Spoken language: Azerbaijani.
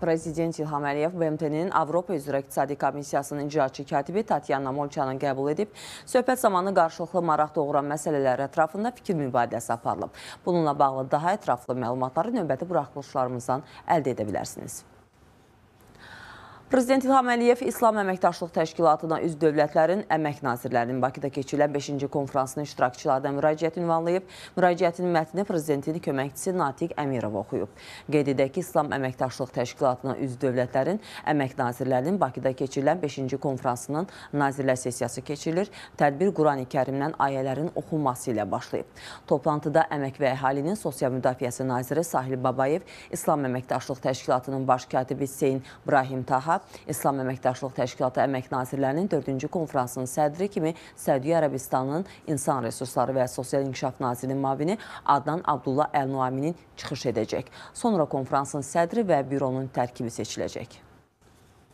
Prezident İlham Əliyev BMT-nin Avropa üzrə İqtisadi Komissiyasının icraçı katibi Tatyana Molçanı qəbul edib. Söhbət zamanı qarşılıqlı maraq doğuran məsələlər ətrafında fikir mübadiləsi aparılıb. Bununla bağlı daha ətraflı məlumatları növbəti buraxılışlarımızdan əldə edə bilərsiniz. Prezident İlham Əliyev İslam Əməkdaşlıq Təşkilatına üz dövlətlərin əmək nazirlərinin Bakıda keçirilən 5-ci konfransının iştirakçılarına müraciət ünvanlayıb. Müraciətinin mətnini prezidentin köməkçisi Natiq Əmirov oxuyub. Qeyd edək ki, İslam Əməkdaşlıq Təşkilatına üz dövlətlərin əmək nazirlərinin Bakıda keçirilən 5-ci konfransının nazirlər sesiyası keçirilir. Tədbir Qurani Kərimdən ayələrin oxunması ilə başlayıb. Toplantıda Əmək və Əhalinin Sosial Müdafiəsi naziri Sahil Babayev, İslam Əməkdaşlıq Təşkilatının baş katibi Hüseyin İbrahim Taha Şuşada İslam Əməkdaşlıq Təşkilatı Əmək Nazirlərinin 4-cü konfransının sədri kimi Səudiyyə Ərəbistanının İnsan Resursları və Sosial İnkişaf Nazirinin mavini Adnan Abdullah Əl-Nuaminin çıxış edəcək. Sonra konfransın sədri və büronun tərkibi seçiləcək.